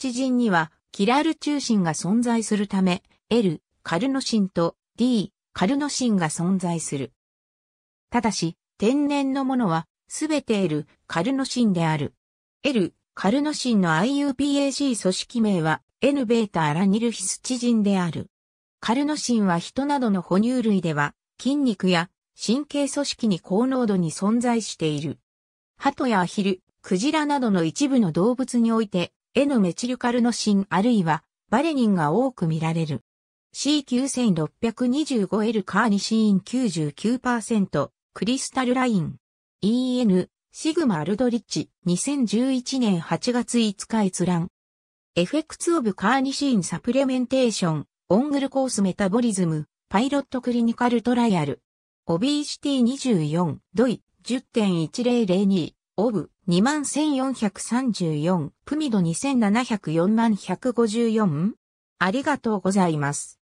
七陣には、キラル中心が存在するため、L、カルノシンと D、カルノシンが存在する。ただし、天然のものは、すべて L、カルノシンである。L、カルノシンの IUPAC 組織名は、N-β アラニルヒスチジンである。カルノシンは人などの哺乳類では、筋肉や神経組織に高濃度に存在している。ハトやアヒル、クジラなどの一部の動物において、エノメチルカルノシンあるいはバレニンが多く見られる。C9625L カーニシーン99%クリスタルライン EN シグマ・アルドリッチ2011年8月5日閲覧 FX オブカーニシーンサプレメンテーションオングルコースメタボリズムパイロットクリニカルトライアルオビーシティ24ドイ10.1002オブ、21434、プミド2704154。ありがとうございます。